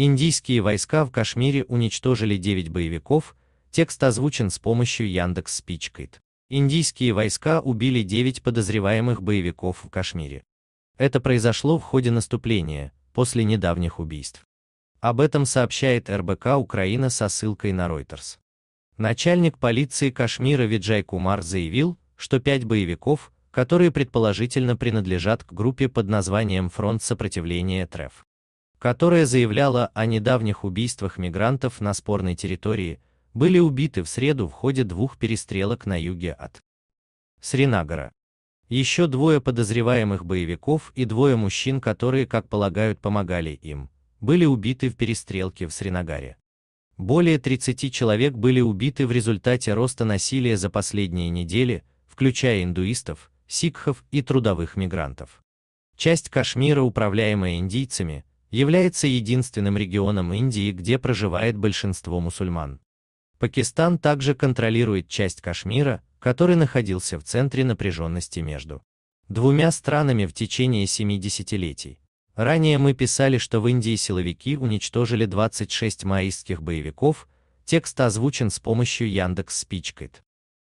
Индийские войска в Кашмире уничтожили 9 боевиков, текст озвучен с помощью Яндекс Спичкайт. Индийские войска убили 9 подозреваемых боевиков в Кашмире. Это произошло в ходе наступления, после недавних убийств. Об этом сообщает РБК Украина со ссылкой на Reuters. Начальник полиции Кашмира Виджай Кумар заявил, что пять боевиков, которые предположительно принадлежат к группе под названием «Фронт сопротивления ТРЭФ», которая заявляла о недавних убийствах мигрантов на спорной территории, были убиты в среду в ходе двух перестрелок на юге от Сринагара. Еще двое подозреваемых боевиков и двое мужчин, которые, как полагают, помогали им, были убиты в перестрелке в Сринагаре. Более 30 человек были убиты в результате роста насилия за последние недели, включая индуистов, сикхов и трудовых мигрантов. Часть Кашмира, управляемая индийцами, является единственным регионом Индии, где проживает большинство мусульман. Пакистан также контролирует часть Кашмира, который находился в центре напряженности между двумя странами в течение семи десятилетий. Ранее мы писали, что в Индии силовики уничтожили 26 маистских боевиков, текст озвучен с помощью Яндекс Спичкайт.